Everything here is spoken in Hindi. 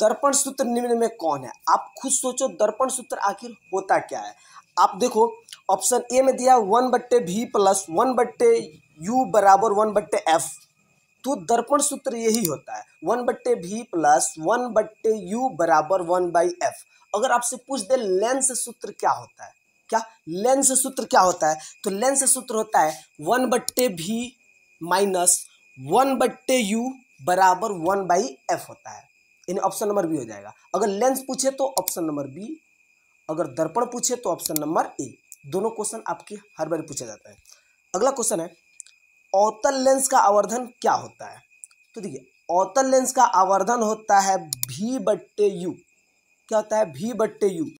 दर्पण सूत्र निम्न में कौन है आप खुद सोचो दर्पण सूत्र आखिर होता क्या है आप देखो ऑप्शन ए में दिया वन बट्टे भी प्लस वन बट्टे यू बराबर वन बट्टे एफ तो दर्पण सूत्र यही होता है वन बट्टे भी प्लस वन बट्टे यू बराबर वन बाई एफ अगर आपसे पूछ दे लेंस सूत्र क्या होता है क्या लेंस सूत्र क्या होता है तो लेंस सूत्र होता है वन बट्टे भी माइनस वन बट्टे यू बराबर वन बाई एफ होता है यानी ऑप्शन नंबर बी हो जाएगा अगर लेंस पूछे तो ऑप्शन नंबर बी अगर दर्पण पूछे तो ऑप्शन नंबर ए दोनों क्वेश्चन आपके हर बार पूछे जाते हैं अगला क्वेश्चन है अवतल लेंस का आवर्धन क्या होता है तो देखिए अवतल लेंस का आवर्धन होता है भी बट्टे यू क्या होता है भी बट्टे यू